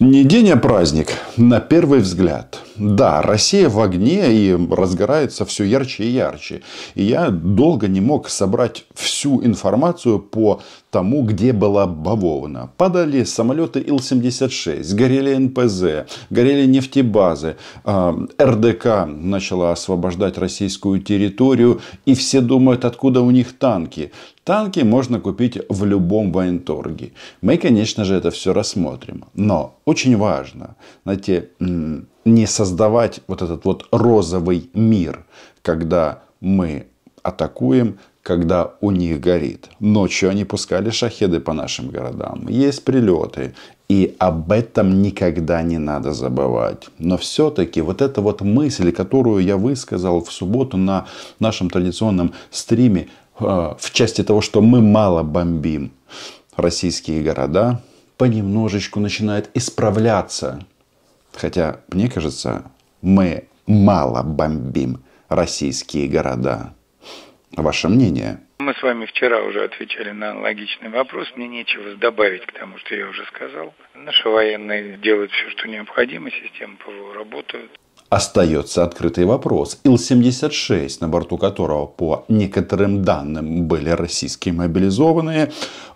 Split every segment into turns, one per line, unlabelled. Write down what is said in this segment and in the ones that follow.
Не день, а праздник, на первый взгляд да, Россия в огне и разгорается все ярче и ярче. И я долго не мог собрать всю информацию по тому, где была бавована. Падали самолеты Ил-76, горели НПЗ, горели нефтебазы. А, РДК начала освобождать российскую территорию. И все думают, откуда у них танки. Танки можно купить в любом военторге. Мы, конечно же, это все рассмотрим. Но очень важно, знаете, не создавать вот этот вот розовый мир, когда мы атакуем, когда у них горит. Ночью они пускали шахеды по нашим городам. Есть прилеты. И об этом никогда не надо забывать. Но все-таки вот эта вот мысль, которую я высказал в субботу на нашем традиционном стриме, э, в части того, что мы мало бомбим российские города, понемножечку начинает исправляться. Хотя, мне кажется, мы мало бомбим российские города. Ваше мнение? Мы с вами вчера уже отвечали на аналогичный вопрос. Мне нечего добавить к тому, что я уже сказал. Наши военные делают все, что необходимо, системы ПВО работают. Остается открытый вопрос. Ил-76, на борту которого, по некоторым данным, были российские мобилизованные,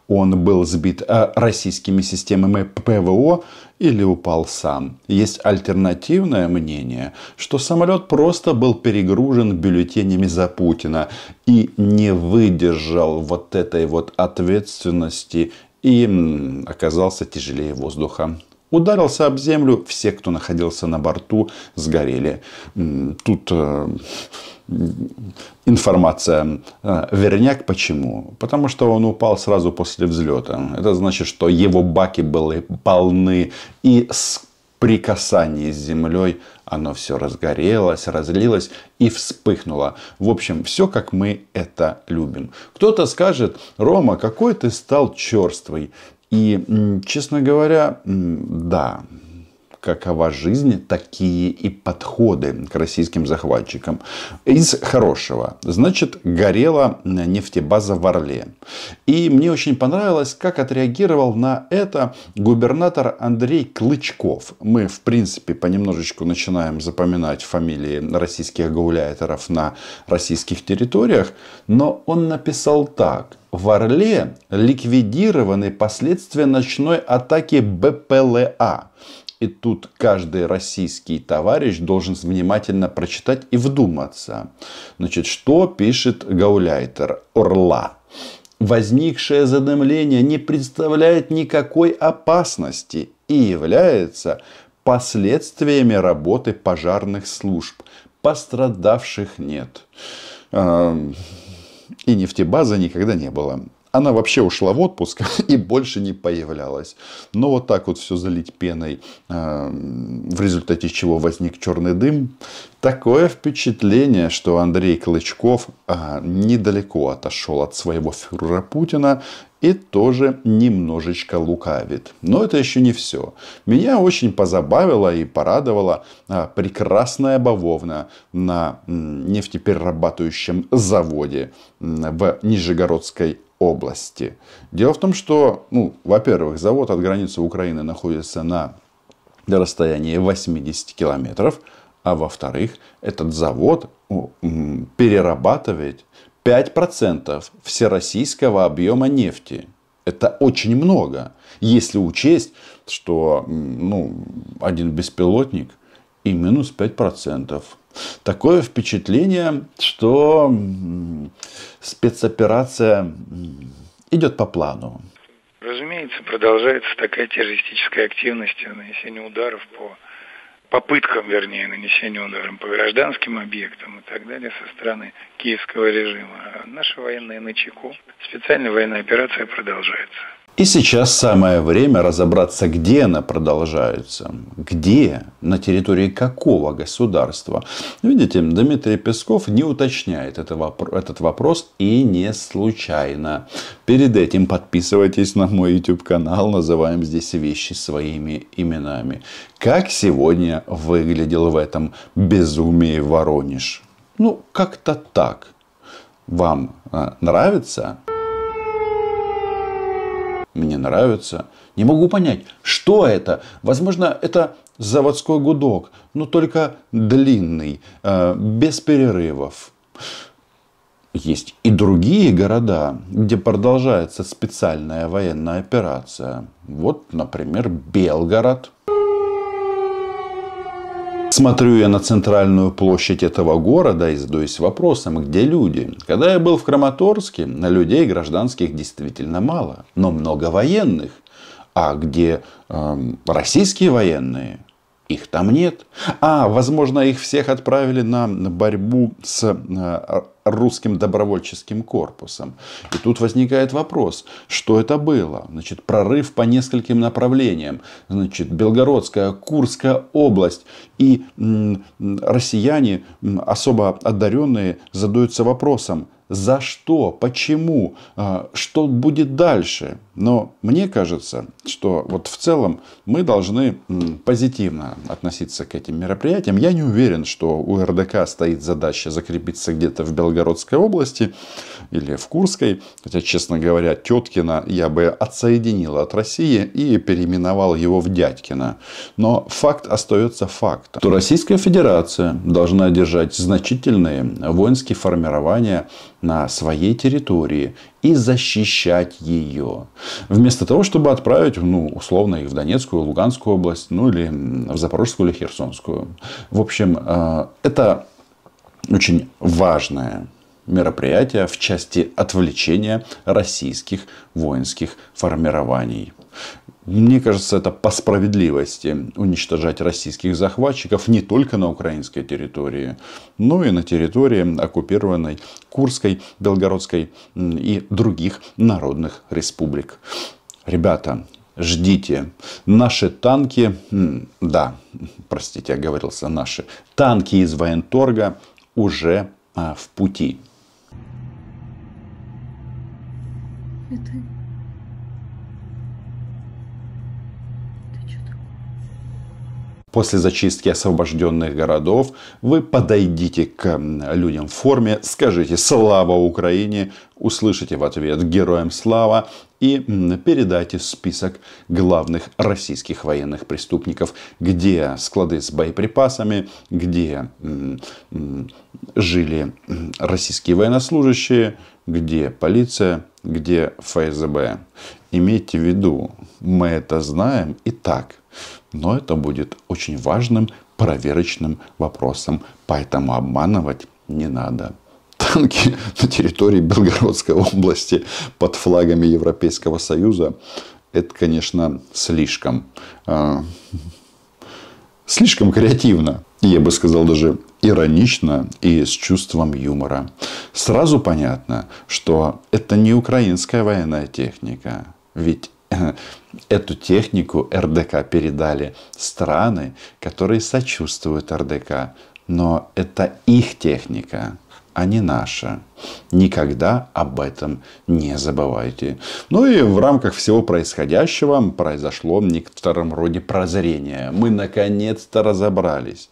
он был сбит э, российскими системами ПВО или упал сам. Есть альтернативное мнение, что самолет просто был перегружен бюллетенями за Путина и не выдержал вот этой вот ответственности и оказался тяжелее воздуха ударился об землю, все, кто находился на борту, сгорели. Тут э, информация. Э, верняк почему? Потому что он упал сразу после взлета. Это значит, что его баки были полны. И с при касании с землей оно все разгорелось, разлилось и вспыхнуло. В общем, все как мы это любим. Кто-то скажет, Рома, какой ты стал черствый. И, честно говоря, да, какова жизнь, такие и подходы к российским захватчикам. Из хорошего. Значит, горела э, нефтебаза в Орле. И мне очень понравилось, как отреагировал на это губернатор Андрей Клычков. Мы, в принципе, понемножечку начинаем запоминать фамилии российских гауляйтеров на российских территориях, но он написал так – в Орле ликвидированы последствия ночной атаки БПЛА. И тут каждый российский товарищ должен внимательно прочитать и вдуматься. Значит, что пишет Гауляйтер Орла? Возникшее задымление не представляет никакой опасности и является последствиями работы пожарных служб. Пострадавших нет. Эм, и нефтебазы никогда не было. Она вообще ушла в отпуск и больше не появлялась. Но вот так вот все залить пеной, а, в результате чего возник черный дым. Такое впечатление, что Андрей Клычков а, недалеко отошел от своего фюрера Путина и тоже немножечко лукавит. Но это еще не все. Меня очень позабавила и порадовала прекрасная бавовна на нефтеперерабатывающем заводе в Нижегородской области. Дело в том, что, ну, во-первых, завод от границы Украины находится на расстоянии 80 километров, а во-вторых, этот завод перерабатывает 5% всероссийского объема нефти. Это очень много, если учесть, что ну, один беспилотник и минус 5%. Такое впечатление, что спецоперация идет по плану. Разумеется, продолжается такая террористическая активность, нанесение ударов по попыткам, вернее, нанесения ударом по гражданским объектам и так далее со стороны киевского режима. А наши военные на Специальная военная операция продолжается. И сейчас самое время разобраться, где она продолжается. Где? На территории какого государства? Видите, Дмитрий Песков не уточняет этот вопрос и не случайно. Перед этим подписывайтесь на мой YouTube канал. Называем здесь вещи своими именами. Как сегодня выглядел в этом безумии Воронеж? Ну, как-то так. Вам э, нравится? мне нравится. Не могу понять, что это. Возможно, это заводской гудок, но только длинный, э, без перерывов. Есть и другие города, где продолжается специальная военная операция. Вот, например, Белгород. Смотрю я на центральную площадь этого города и задаюсь вопросом, где люди. Когда я был в Краматорске, на людей гражданских действительно мало, но много военных. А где э, российские военные? их там нет. А, возможно, их всех отправили на борьбу с э, русским добровольческим корпусом. И тут возникает вопрос, что это было? Значит, прорыв по нескольким направлениям. Значит, Белгородская, Курская область. И россияне, особо одаренные, задаются вопросом, за что, почему, э, что будет дальше? Но мне кажется, что вот в целом мы должны позитивно относиться к этим мероприятиям. Я не уверен, что у РДК стоит задача закрепиться где-то в Белгородской области или в Курской. Хотя, честно говоря, Теткина я бы отсоединил от России и переименовал его в Дядькина. Но факт остается фактом. То Российская Федерация должна держать значительные воинские формирования на своей территории и защищать ее. Вместо того, чтобы отправить, ну, условно, их в Донецкую, Луганскую область, ну, или в Запорожскую или Херсонскую. В общем, э, это очень важное мероприятие в части отвлечения российских воинских формирований. Мне кажется, это по справедливости уничтожать российских захватчиков не только на украинской территории, но и на территории оккупированной Курской, Белгородской и других народных республик. Ребята, ждите. Наши танки, да, простите, я говорился, наши танки из военторга уже а, в пути. Это после зачистки освобожденных городов, вы подойдите к людям в форме, скажите «Слава Украине!», услышите в ответ «Героям слава!» и передайте список главных российских военных преступников, где склады с боеприпасами, где жили российские военнослужащие, где полиция, где ФСБ. Имейте в виду, мы это знаем и так но это будет очень важным проверочным вопросом, поэтому обманывать не надо. Танки на территории Белгородской области под флагами Европейского Союза – это, конечно, слишком, э, слишком креативно. Я бы сказал даже иронично и с чувством юмора. Сразу понятно, что это не украинская военная техника. Ведь эту технику РДК передали страны, которые сочувствуют РДК. Но это их техника, а не наша. Никогда об этом не забывайте. Ну и в рамках всего происходящего произошло в некотором роде прозрение. Мы наконец-то разобрались,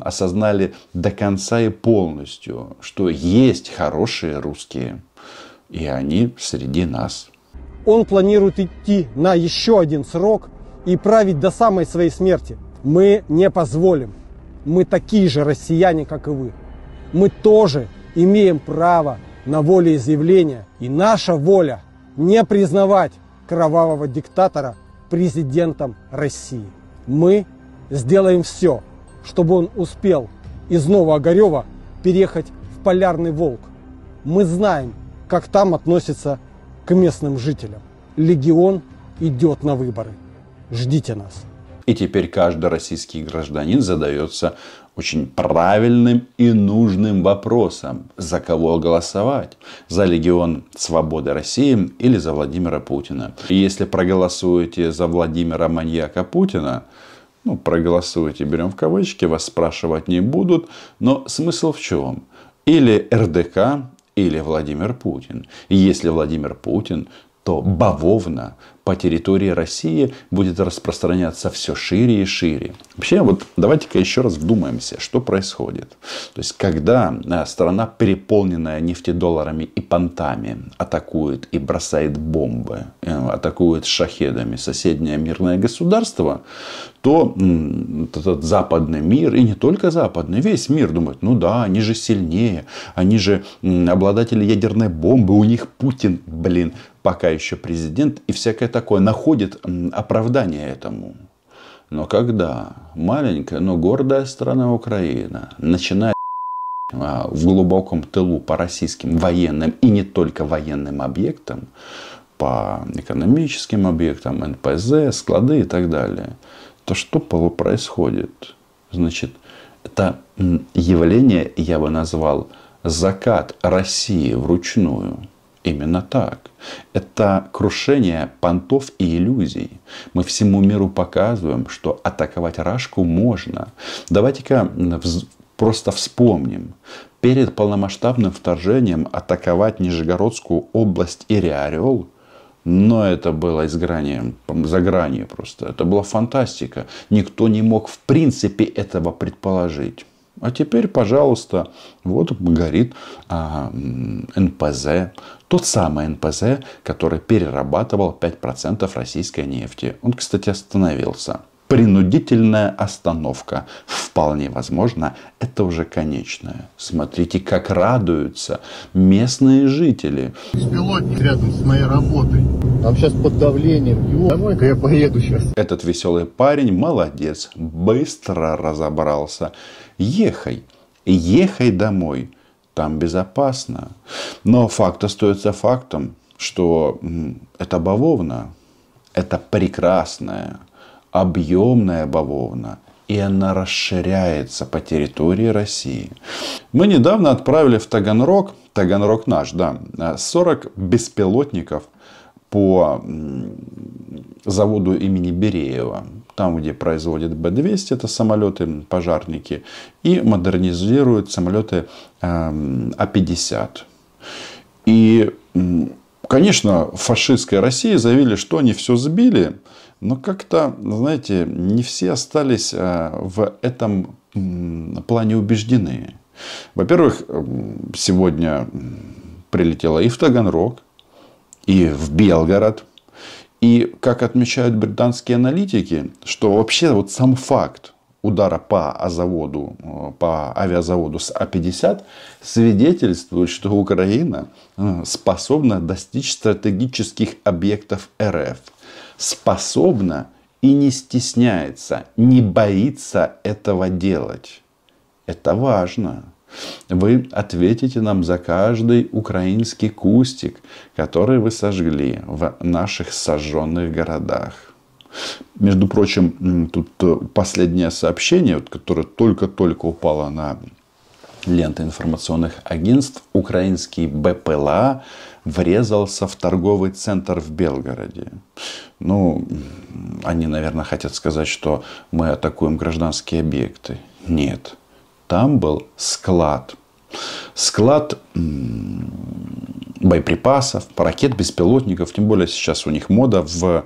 осознали до конца и полностью, что есть хорошие русские, и они среди нас он планирует идти на еще один срок и править до самой своей смерти. Мы не позволим. Мы такие же россияне, как и вы. Мы тоже имеем право на волеизъявление. И наша воля не признавать кровавого диктатора президентом России. Мы сделаем все, чтобы он успел из Нового Огарева переехать в Полярный Волк. Мы знаем, как там относятся к местным жителям. Легион идет на выборы. Ждите нас. И теперь каждый российский гражданин задается очень правильным и нужным вопросом, за кого голосовать, за Легион Свободы России или за Владимира Путина. И если проголосуете за Владимира Маньяка Путина, ну, проголосуете, берем в кавычки, вас спрашивать не будут, но смысл в чем? Или РДК, или Владимир Путин. И Если Владимир Путин, то бавовно по территории России будет распространяться все шире и шире. Вообще, вот давайте-ка еще раз вдумаемся, что происходит. То есть, когда э, страна, переполненная нефтедолларами и понтами, атакует и бросает бомбы, э, атакует шахедами соседнее мирное государство, то этот западный мир, и не только западный, весь мир думает, ну да, они же сильнее, они же обладатели ядерной бомбы, у них Путин, блин, пока еще президент и всякое такое, находит оправдание этому. Но когда маленькая, но гордая страна Украина начинает а, в глубоком тылу по российским военным и не только военным объектам, по экономическим объектам, НПЗ, склады и так далее, то что происходит? Значит, это явление, я бы назвал, закат России вручную – Именно так. Это крушение понтов и иллюзий. Мы всему миру показываем, что атаковать Рашку можно. Давайте-ка просто вспомним. Перед полномасштабным вторжением атаковать Нижегородскую область и Реорел но это было из грани, за гранью просто. Это была фантастика. Никто не мог в принципе этого предположить. А теперь, пожалуйста, вот горит а, НПЗ, тот самый НПЗ, который перерабатывал 5% российской нефти. Он, кстати, остановился. Принудительная остановка. Вполне возможно, это уже конечное. Смотрите, как радуются местные жители. Беспилотник рядом с моей работой. Там сейчас под давлением. Домой-ка я поеду сейчас. Этот веселый парень молодец. Быстро разобрался. Ехай, ехай домой, там безопасно. Но факт остается фактом, что это бавовна, это прекрасная, объемная бавовна, и она расширяется по территории России. Мы недавно отправили в Таганрог, Таганрог наш, да, 40 э, беспилотников по заводу имени Береева. Там, где производят Б-200, это самолеты, пожарники, и модернизируют самолеты эм, А-50. И, конечно, в фашистской России заявили, что они все сбили, но как-то, знаете, не все остались э, в этом плане убеждены. Во-первых, сегодня прилетела и в Таганрог, и в Белгород. И, как отмечают британские аналитики, что вообще вот сам факт удара по заводу, э, по авиазаводу с А-50 свидетельствует, что Украина э, способна достичь стратегических объектов РФ. Способна и не стесняется, не боится этого делать. Это важно. Вы ответите нам за каждый украинский кустик, который вы сожгли в наших сожженных городах. Между прочим, тут э, последнее сообщение, которое только-только упало на ленты информационных агентств, украинский БПЛА врезался в торговый центр в Белгороде. Ну, они, наверное, хотят сказать, что мы атакуем гражданские объекты. Нет там был склад. Склад боеприпасов, ракет, беспилотников. Тем более сейчас у них мода в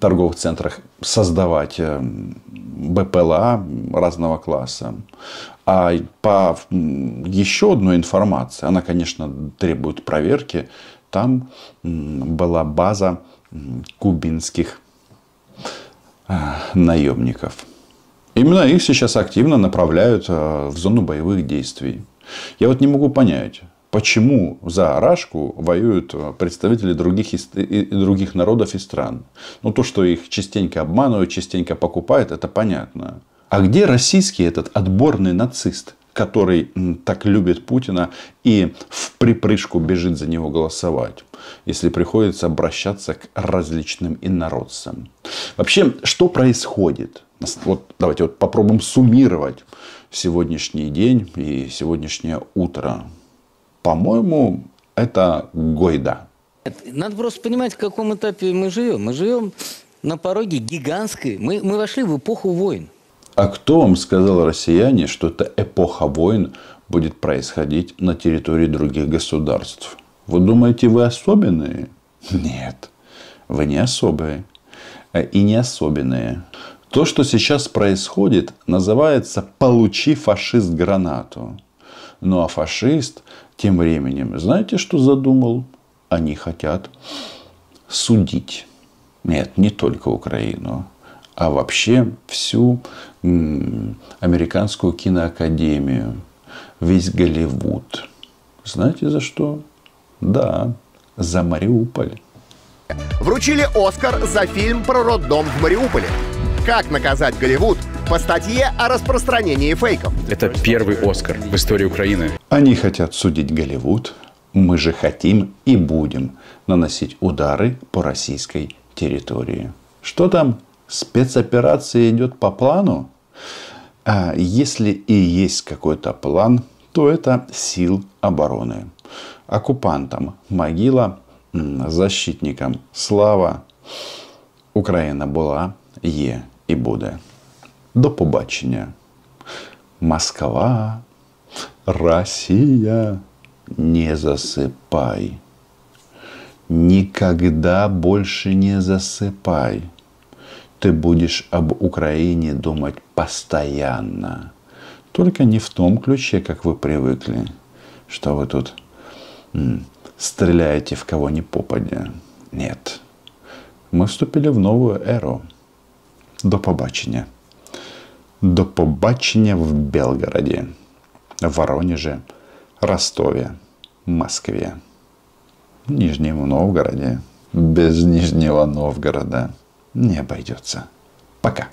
торговых центрах создавать э, БПЛА разного класса. А по еще одной информации, она, конечно, требует проверки, там была база кубинских э, наемников. Именно их сейчас активно направляют э, в зону боевых действий. Я вот не могу понять, почему за Рашку воюют э, представители других, и других народов и стран. Ну, то, что их частенько обманывают, частенько покупают, это понятно. А где российский этот отборный нацист, который так любит Путина и в припрыжку бежит за него голосовать, если приходится обращаться к различным инородцам? Вообще, что происходит? Вот давайте вот попробуем суммировать сегодняшний день и сегодняшнее утро. По-моему, это гойда. Надо просто понимать, в каком этапе мы живем. Мы живем на пороге гигантской. Мы, мы вошли в эпоху войн. А кто вам сказал, россияне, что эта эпоха войн будет происходить на территории других государств? Вы думаете, вы особенные? Нет, вы не особые. Э, и не особенные. То, что сейчас происходит, называется «получи фашист гранату». Ну а фашист тем временем, знаете, что задумал? Они хотят судить. Нет, не только Украину, а вообще всю американскую киноакадемию, весь Голливуд. Знаете за что? Да, за Мариуполь вручили Оскар за фильм про роддом в Мариуполе. Как наказать Голливуд по статье о распространении фейков. Это первый Оскар в истории Украины. Они хотят судить Голливуд. Мы же хотим и будем наносить удары по российской территории. Что там? Спецоперация идет по плану? А если и есть какой-то план, то это сил обороны. Оккупантам могила, защитником. Слава! Украина была, е и буде. До побачення. Москва, Россия, не засыпай. Никогда больше не засыпай. Ты будешь об Украине думать постоянно. Только не в том ключе, как вы привыкли, что вы тут стреляете в кого ни попадя. Нет. Мы вступили в новую эру. До побачення. До побачення в белгороде, Воронеже, Ростове, Москве, Нижнем Новгороде. Без Нижнего Новгорода не обойдется. Пока.